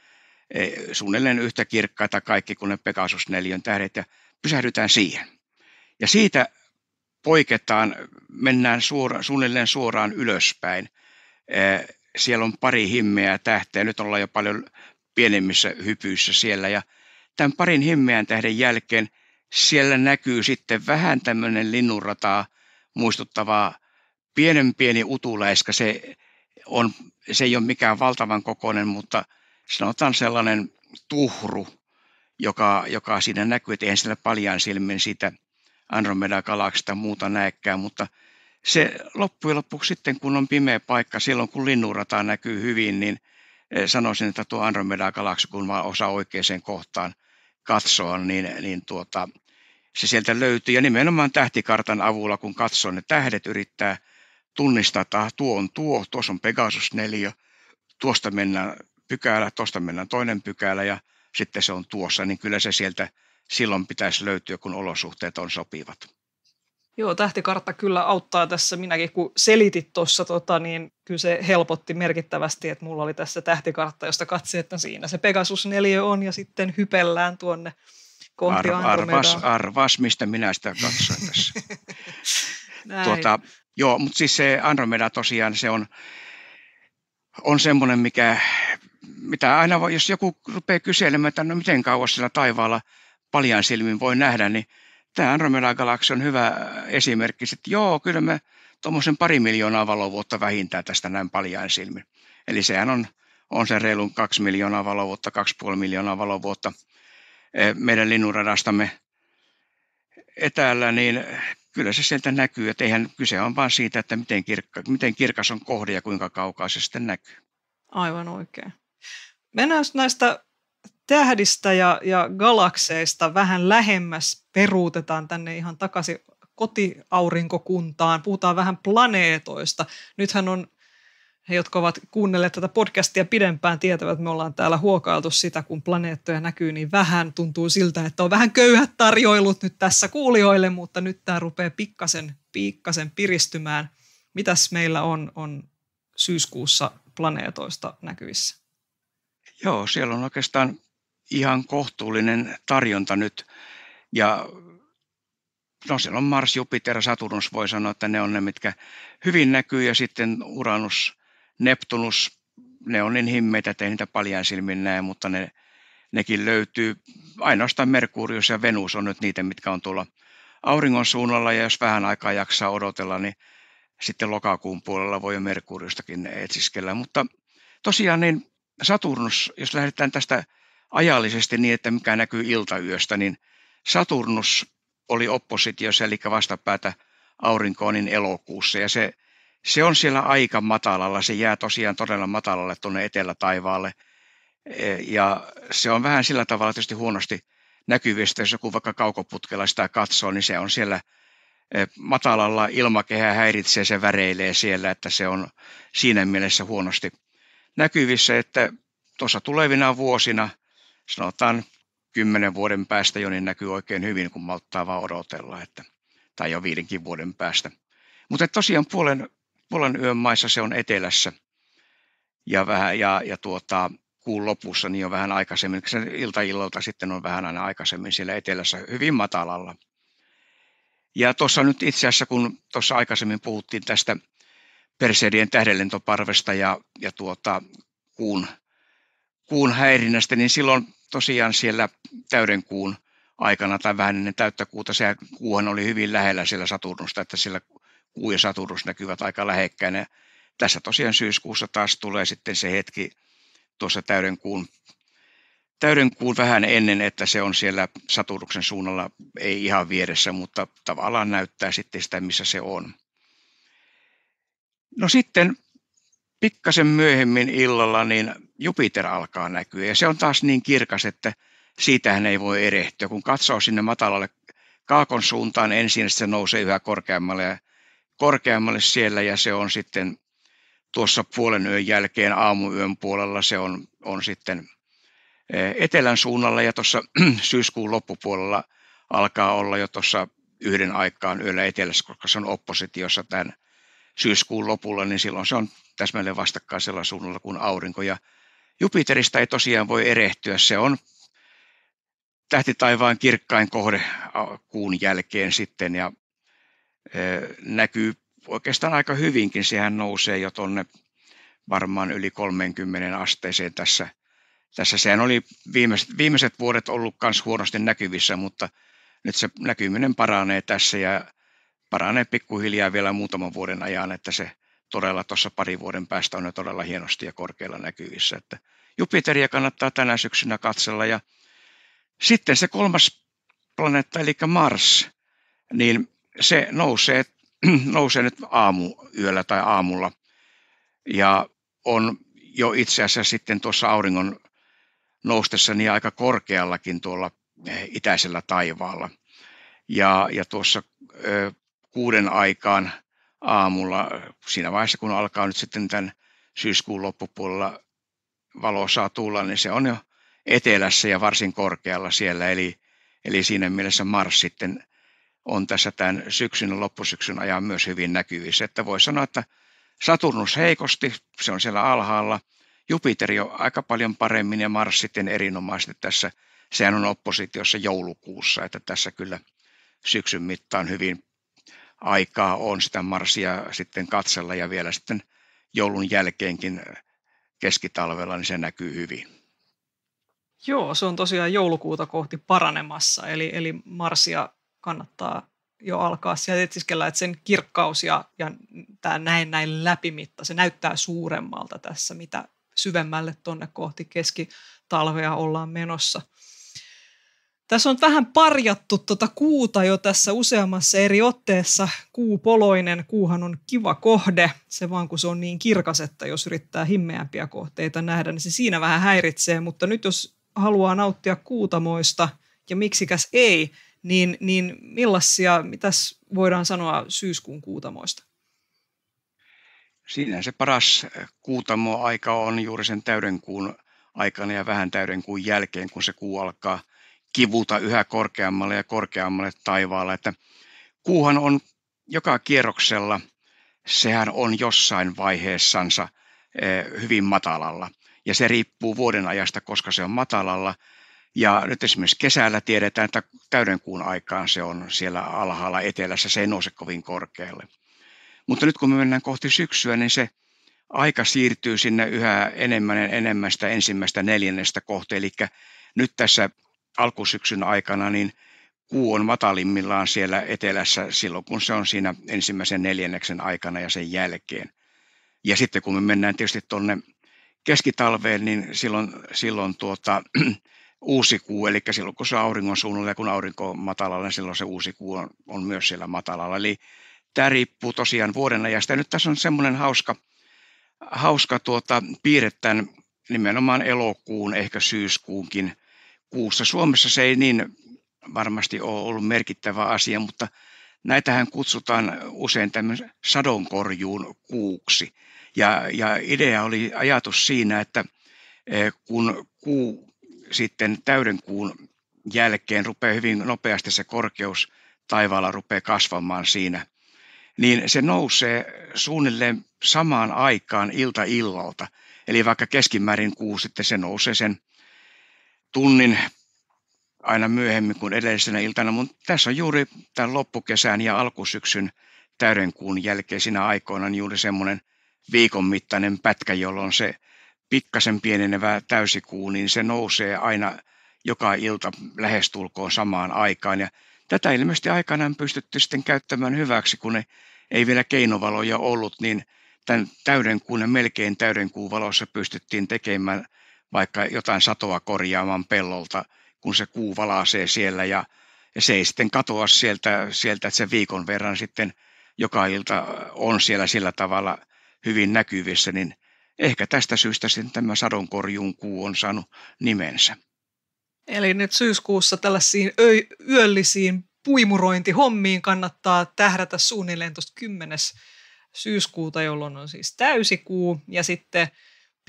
S2: suunnilleen yhtä kirkkaita kaikki kuin ne Pegasus 4 tähdet, ja pysähdytään siihen. Ja siitä poiketaan, mennään suora, suunnilleen suoraan ylöspäin. Siellä on pari himmeää tähteä, nyt ollaan jo paljon pienemmissä hypyissä siellä ja tämän parin himmeän tähden jälkeen siellä näkyy sitten vähän tämmöinen linnunrataa muistuttavaa pienen pieni utuläiska. Se, on, se ei ole mikään valtavan kokoinen, mutta sanotaan sellainen tuhru, joka, joka siinä näkyy, että eihän sillä paljaan silmin siitä – andromeda galaksi tai muuta näkään, mutta se loppujen lopuksi sitten, kun on pimeä paikka, silloin kun linnurata näkyy hyvin, niin eh, sanoisin, että tuo Andromeda-galaksi, kun vaan osa oikeaan kohtaan katsoa, niin, niin tuota, se sieltä löytyy. Ja nimenomaan tähtikartan avulla, kun katsoo ne tähdet, yrittää tunnistaa, että ah, tuo on tuo, tuossa on Pegasus 4, tuosta mennään pykälä, tuosta mennään toinen pykälä ja sitten se on tuossa, niin kyllä se sieltä silloin pitäisi löytyä, kun olosuhteet on sopivat.
S1: Joo, tähtikartta kyllä auttaa tässä. Minäkin kun selitit tuossa, tota, niin kyllä se helpotti merkittävästi, että mulla oli tässä tähtikartta, josta katsi, että siinä se Pegasus 4 on ja sitten hypellään tuonne kohti Ar- arvas,
S2: arvas, mistä minä sitä katsoin tässä.
S1: tuota,
S2: joo, mutta siis se Andromeda tosiaan se on, on semmoinen, mikä, mitä aina voi, jos joku rupeaa kyselemään, että no miten kauas siellä taivaalla – paljon silmin voi nähdä, niin tämä Andromeda-galaksi on hyvä äh, esimerkki, että joo, kyllä me tuommoisen pari miljoonaa valovuotta vähintään tästä näin paljon silmin. Eli sehän on, on se reilun kaksi miljoonaa valovuotta, puoli miljoonaa valovuotta äh, meidän linnunradastamme etäällä, niin äh, kyllä se sieltä näkyy, että eihän kyse on vain siitä, että miten, kirkka, miten kirkas on kohde ja kuinka kaukaa se sitten
S1: näkyy. Aivan oikein. Mennään näistä tähdistä ja, ja galakseista vähän lähemmäs peruutetaan tänne ihan takaisin kotiaurinkokuntaan. Puhutaan vähän planeetoista. Nythän on he, jotka ovat kuunnelleet tätä podcastia pidempään, tietävät, että me ollaan täällä huokailtu sitä, kun planeettoja näkyy niin vähän. Tuntuu siltä, että on vähän köyhät tarjoilut nyt tässä kuulijoille, mutta nyt tämä rupeaa pikkasen, pikkasen piristymään. Mitäs meillä on, on syyskuussa planeetoista näkyvissä?
S2: Joo, siellä on oikeastaan ihan kohtuullinen tarjonta nyt. Ja no siellä on Mars, Jupiter ja Saturnus, voi sanoa, että ne on ne, mitkä hyvin näkyy. Ja sitten Uranus, Neptunus, ne on niin himmeitä, että ei niitä paljon silmin näe, mutta ne, nekin löytyy. Ainoastaan Merkurius ja Venus on nyt niitä, mitkä on tuolla auringon suunnalla. Ja jos vähän aikaa jaksaa odotella, niin sitten lokakuun puolella voi jo Merkuriustakin etsiskellä. Mutta tosiaan niin Saturnus, jos lähdetään tästä ajallisesti niin, että mikä näkyy iltayöstä, niin Saturnus oli oppositiossa, eli vastapäätä aurinkoon, niin elokuussa. Ja se, se on siellä aika matalalla, se jää tosiaan todella matalalle tuonne etelätaivaalle. E, ja se on vähän sillä tavalla tietysti huonosti näkyvistä, jos joku vaikka kaukoputkella sitä katsoo, niin se on siellä e, matalalla ilmakehä häiritsee, se väreilee siellä, että se on siinä mielessä huonosti näkyvissä, että tuossa tulevina vuosina – sanotaan kymmenen vuoden päästä jo niin näkyy oikein hyvin, kun malttaa vaan odotella, että, tai jo viidenkin vuoden päästä. Mutta tosiaan puolen, puolen yön maissa se on etelässä ja, vähän, ja, ja tuota, kuun lopussa niin on vähän aikaisemmin, se illalta sitten on vähän aina aikaisemmin siellä etelässä hyvin matalalla. Ja tuossa nyt itse asiassa, kun tuossa aikaisemmin puhuttiin tästä Perseidien tähdenlentoparvesta ja, ja tuota, kuun kuun häirinnästä, niin silloin tosiaan siellä täyden kuun aikana tai vähän ennen täyttä kuuta, se kuuhan oli hyvin lähellä siellä Saturnusta, että siellä kuu ja Saturnus näkyvät aika lähekkäin. Ja tässä tosiaan syyskuussa taas tulee sitten se hetki tuossa täyden kuun, täyden kuun vähän ennen, että se on siellä Saturnuksen suunnalla, ei ihan vieressä, mutta tavallaan näyttää sitten sitä, missä se on. No sitten pikkasen myöhemmin illalla, niin Jupiter alkaa näkyä. Ja se on taas niin kirkas, että siitähän ei voi erehtyä. Kun katsoo sinne matalalle kaakon suuntaan ensin, se nousee yhä korkeammalle ja korkeammalle siellä ja se on sitten tuossa puolen yön jälkeen aamuyön puolella se on, on sitten eh, etelän suunnalla ja tuossa syyskuun loppupuolella alkaa olla jo tuossa yhden aikaan yöllä etelässä, koska se on oppositiossa tämän syyskuun lopulla, niin silloin se on täsmälleen vastakkaisella suunnalla kuin aurinko ja Jupiterista ei tosiaan voi erehtyä, se on tähti taivaan kirkkain kohde kuun jälkeen sitten ja näkyy oikeastaan aika hyvinkin. Sehän nousee jo tuonne varmaan yli 30 asteeseen tässä. Tässä sehän oli viimeiset, viimeiset vuodet ollut myös huonosti näkyvissä, mutta nyt se näkyminen paranee tässä ja paranee pikkuhiljaa vielä muutaman vuoden ajan, että se todella tuossa pari vuoden päästä on ne todella hienosti ja korkealla näkyvissä. Että Jupiteria kannattaa tänä syksynä katsella ja sitten se kolmas planeetta, eli Mars, niin se nousee, nousee nyt yöllä tai aamulla ja on jo itse asiassa sitten tuossa auringon noustessa niin aika korkeallakin tuolla eh, itäisellä taivaalla. Ja, ja tuossa ö, kuuden aikaan – aamulla siinä vaiheessa, kun alkaa nyt sitten tämän syyskuun loppupuolella valo saa tulla, niin se on jo etelässä ja varsin korkealla siellä. Eli, eli siinä mielessä Mars sitten on tässä tämän syksyn ja loppusyksyn ajan myös hyvin näkyvissä. Että voi sanoa, että Saturnus heikosti, se on siellä alhaalla. Jupiter jo aika paljon paremmin ja Mars sitten erinomaisesti tässä. Sehän on oppositiossa joulukuussa, että tässä kyllä syksyn mittaan hyvin aikaa on sitä Marsia sitten katsella ja vielä sitten joulun jälkeenkin keskitalvella, niin se näkyy hyvin.
S1: Joo, se on tosiaan joulukuuta kohti paranemassa, eli, eli Marsia kannattaa jo alkaa sieltä etsiskellä, että sen kirkkaus ja, ja tämä näin näin läpimitta, se näyttää suuremmalta tässä, mitä syvemmälle tuonne kohti keskitalvea ollaan menossa – tässä on vähän parjattu tuota kuuta jo tässä useammassa eri otteessa. Kuu poloinen, kuuhan on kiva kohde. Se vaan kun se on niin kirkas, että jos yrittää himmeämpiä kohteita nähdä, niin se siinä vähän häiritsee. Mutta nyt jos haluaa nauttia kuutamoista ja miksikäs ei, niin, niin millaisia, mitäs voidaan sanoa syyskuun kuutamoista?
S2: Siinä se paras äh, kuutamo-aika on juuri sen täydenkuun aikana ja vähän täydenkuun jälkeen, kun se kuu alkaa – kivuta yhä korkeammalle ja korkeammalle taivaalle. Että kuuhan on joka kierroksella, sehän on jossain vaiheessansa eh, hyvin matalalla. Ja se riippuu vuoden ajasta, koska se on matalalla. Ja nyt esimerkiksi kesällä tiedetään, että täyden kuun aikaan se on siellä alhaalla etelässä, se ei nouse kovin korkealle. Mutta nyt kun me mennään kohti syksyä, niin se aika siirtyy sinne yhä enemmän ja enemmän sitä ensimmäistä neljännestä kohti. Eli nyt tässä alkusyksyn aikana, niin kuu on matalimmillaan siellä etelässä silloin, kun se on siinä ensimmäisen neljänneksen aikana ja sen jälkeen. Ja sitten kun me mennään tietysti tuonne keskitalveen, niin silloin, silloin tuota, uusi kuu, eli silloin kun se auringon suunnalla ja kun aurinko on matalalla, niin silloin se uusi kuu on, on myös siellä matalalla. Eli tämä riippuu tosiaan vuoden ajasta. Ja nyt tässä on semmoinen hauska, hauska tuota, piirre tämän nimenomaan elokuun, ehkä syyskuunkin kuussa. Suomessa se ei niin varmasti ole ollut merkittävä asia, mutta näitähän kutsutaan usein tämmöisen sadonkorjuun kuuksi. Ja, ja idea oli ajatus siinä, että eh, kun kuu sitten täyden kuun jälkeen rupeaa hyvin nopeasti se korkeus taivaalla rupeaa kasvamaan siinä, niin se nousee suunnilleen samaan aikaan ilta illalta. Eli vaikka keskimäärin kuu sitten se nousee sen tunnin aina myöhemmin kuin edellisenä iltana, mutta tässä on juuri tämän loppukesän ja alkusyksyn täydenkuun jälkeisinä aikoina on niin juuri semmoinen viikon mittainen pätkä, jolloin se pikkasen pienenevä täysikuu, niin se nousee aina joka ilta lähestulkoon samaan aikaan. Ja tätä ilmeisesti aikanaan pystytty sitten käyttämään hyväksi, kun ne ei vielä keinovaloja ollut, niin tämän täydenkuun ja melkein täydenkuun valossa pystyttiin tekemään – vaikka jotain satoa korjaamaan pellolta, kun se kuu valaasee siellä ja, ja se ei sitten katoa sieltä, sieltä, että se viikon verran sitten joka ilta on siellä sillä tavalla hyvin näkyvissä, niin ehkä tästä syystä sitten tämä sadonkorjuun kuu on saanut nimensä.
S1: Eli nyt syyskuussa tällaisiin öö- yöllisiin puimurointihommiin kannattaa tähdätä suunnilleen tuosta 10. syyskuuta, jolloin on siis täysikuu. Ja sitten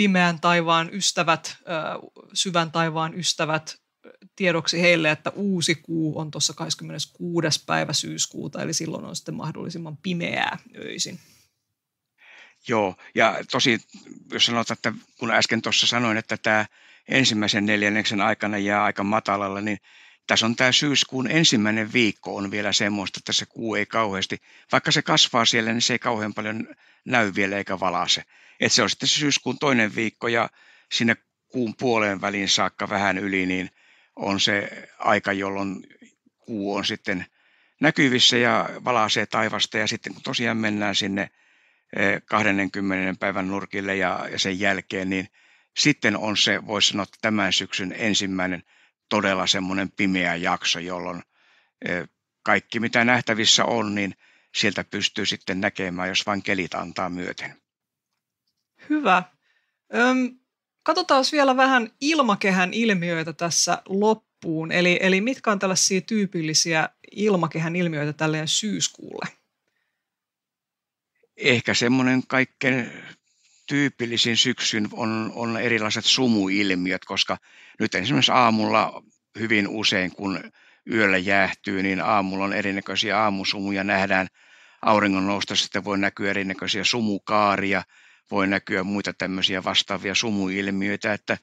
S1: pimeän taivaan ystävät, syvän taivaan ystävät tiedoksi heille, että uusi kuu on tuossa 26. päivä syyskuuta, eli silloin on sitten mahdollisimman pimeää öisin.
S2: Joo, ja tosi, jos sanotaan, että kun äsken tuossa sanoin, että tämä ensimmäisen neljänneksen aikana jää aika matalalla, niin tässä on tämä syyskuun ensimmäinen viikko on vielä semmoista, että se kuu ei kauheasti, vaikka se kasvaa siellä, niin se ei kauhean paljon näy vielä eikä valase. Et se on sitten syyskuun toinen viikko ja sinne kuun puoleen väliin saakka vähän yli, niin on se aika, jolloin kuu on sitten näkyvissä ja valaisee taivasta ja sitten kun tosiaan mennään sinne 20 eh, päivän nurkille ja, ja sen jälkeen, niin sitten on se, voisi sanoa, tämän syksyn ensimmäinen – todella semmoinen pimeä jakso, jolloin kaikki mitä nähtävissä on, niin sieltä pystyy sitten näkemään, jos vain kelit antaa myöten.
S1: Hyvä. Öm, katsotaan vielä vähän ilmakehän ilmiöitä tässä loppuun. Eli, eli mitkä on tällaisia tyypillisiä ilmakehän ilmiöitä tälleen syyskuulle?
S2: Ehkä semmoinen kaikkein tyypillisin syksyn on, on erilaiset sumuilmiöt, koska nyt esimerkiksi aamulla hyvin usein, kun yöllä jäähtyy, niin aamulla on erinäköisiä aamusumuja, nähdään auringon nousta, sitten voi näkyä erinäköisiä sumukaaria, voi näkyä muita tämmöisiä vastaavia sumuilmiöitä, että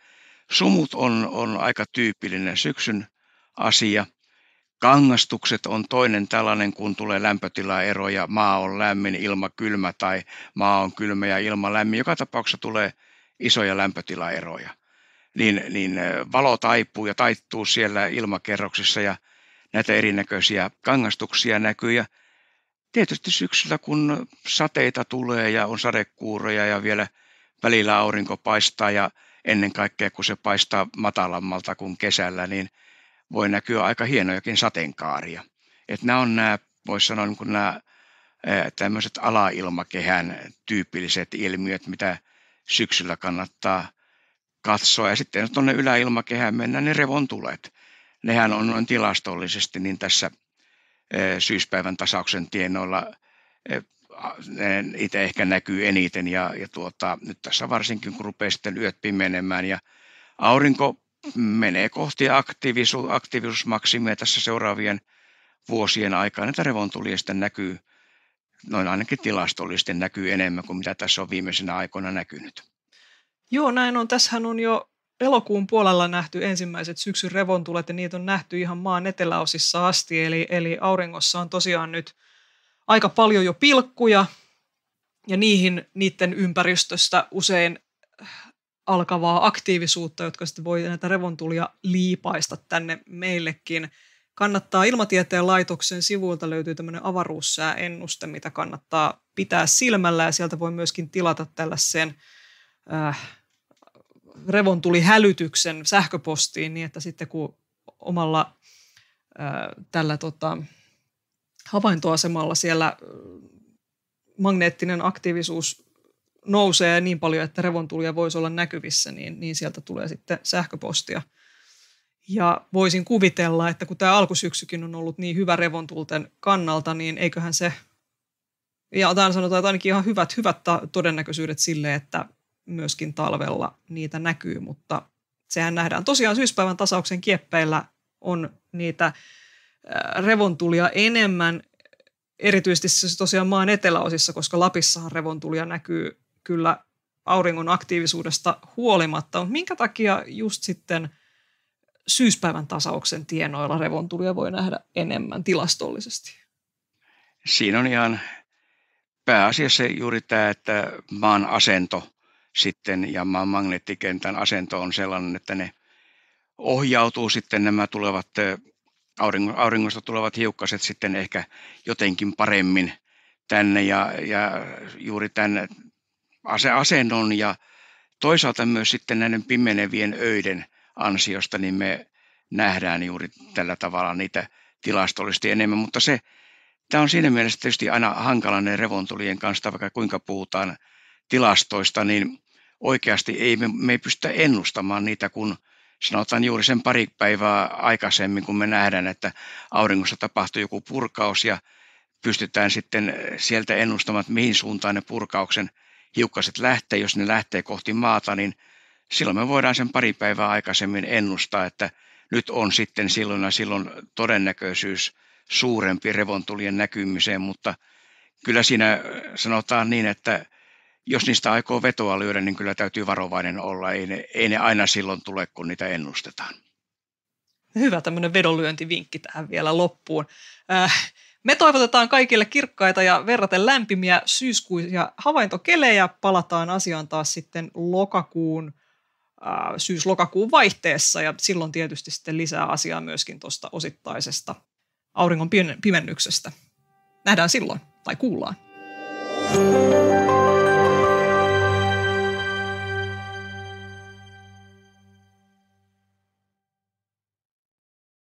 S2: sumut on, on aika tyypillinen syksyn asia – Kangastukset on toinen tällainen, kun tulee lämpötilaero ja maa on lämmin, ilma kylmä tai maa on kylmä ja ilma lämmin. Joka tapauksessa tulee isoja lämpötilaeroja. Niin, niin valo taipuu ja taittuu siellä ilmakerroksissa ja näitä erinäköisiä kangastuksia näkyy. Ja tietysti syksyllä, kun sateita tulee ja on sadekuuroja ja vielä välillä aurinko paistaa ja ennen kaikkea kun se paistaa matalammalta kuin kesällä, niin – voi näkyä aika hienojakin sateenkaaria. Että nämä on nämä, voisi sanoa, niin nämä tämmöiset alailmakehän tyypilliset ilmiöt, mitä syksyllä kannattaa katsoa. Ja sitten tuonne yläilmakehään mennään, ne niin revontulet. Nehän on noin tilastollisesti niin tässä syyspäivän tasauksen tienoilla itse ehkä näkyy eniten ja, ja tuota, nyt tässä varsinkin kun rupeaa sitten yöt pimenemään ja aurinko menee kohti aktiivisuus, aktiivisuusmaksimia tässä seuraavien vuosien aikana. Näitä revontulia sitten näkyy, noin ainakin tilastollisesti näkyy enemmän kuin mitä tässä on viimeisenä aikoina näkynyt.
S1: Joo, näin on. Tässähän on jo elokuun puolella nähty ensimmäiset syksyn revontulet ja niitä on nähty ihan maan eteläosissa asti. Eli, eli auringossa on tosiaan nyt aika paljon jo pilkkuja ja niihin niiden ympäristöstä usein alkavaa aktiivisuutta, jotka sitten voi näitä revontulia liipaista tänne meillekin. Kannattaa Ilmatieteen laitoksen sivuilta löytyy tämmöinen avaruussääennuste, mitä kannattaa pitää silmällä ja sieltä voi myöskin tilata tällaisen äh, revontulihälytyksen sähköpostiin niin, että sitten kun omalla äh, tällä tota, havaintoasemalla siellä äh, magneettinen aktiivisuus nousee niin paljon, että revontulia voisi olla näkyvissä, niin, niin sieltä tulee sitten sähköpostia. Ja voisin kuvitella, että kun tämä alkusyksykin on ollut niin hyvä revontulten kannalta, niin eiköhän se, ja otan sanotaan, että ainakin ihan hyvät, hyvät todennäköisyydet sille, että myöskin talvella niitä näkyy, mutta sehän nähdään. Tosiaan syyspäivän tasauksen kieppeillä on niitä revontulia enemmän, erityisesti siis tosiaan maan eteläosissa, koska Lapissahan revontulia näkyy kyllä auringon aktiivisuudesta huolimatta, mutta minkä takia just sitten syyspäivän tasauksen tienoilla revontulia voi nähdä enemmän tilastollisesti?
S2: Siinä on ihan pääasiassa juuri tämä, että maan asento sitten ja maan magneettikentän asento on sellainen, että ne ohjautuu sitten nämä tulevat auringosta tulevat hiukkaset sitten ehkä jotenkin paremmin tänne ja, ja juuri tämän ase- asennon ja toisaalta myös sitten näiden pimenevien öiden ansiosta, niin me nähdään juuri tällä tavalla niitä tilastollisesti enemmän, mutta se, tämä on siinä mielessä tietysti aina hankalainen revontulien kanssa, vaikka kuinka puhutaan tilastoista, niin oikeasti ei, me, me ei pystytä ennustamaan niitä, kun sanotaan juuri sen pari päivää aikaisemmin, kun me nähdään, että auringossa tapahtuu joku purkaus ja pystytään sitten sieltä ennustamaan, että mihin suuntaan ne purkauksen – hiukkaset lähtee, jos ne lähtee kohti maata, niin silloin me voidaan sen pari päivää aikaisemmin ennustaa, että nyt on sitten silloin ja silloin todennäköisyys suurempi revontulien näkymiseen, mutta kyllä siinä äh, sanotaan niin, että jos niistä aikoo vetoa lyödä, niin kyllä täytyy varovainen olla. Ei ne, ei ne aina silloin tule, kun niitä ennustetaan.
S1: Hyvä tämmöinen vedonlyöntivinkki tähän vielä loppuun. Äh, me toivotetaan kaikille kirkkaita ja verraten lämpimiä syyskuisia havaintokelejä. Palataan asiaan taas sitten lokakuun, äh, syys-lokakuun vaihteessa ja silloin tietysti sitten lisää asiaa myöskin tuosta osittaisesta auringon pimennyksestä. Nähdään silloin tai kuullaan. thank you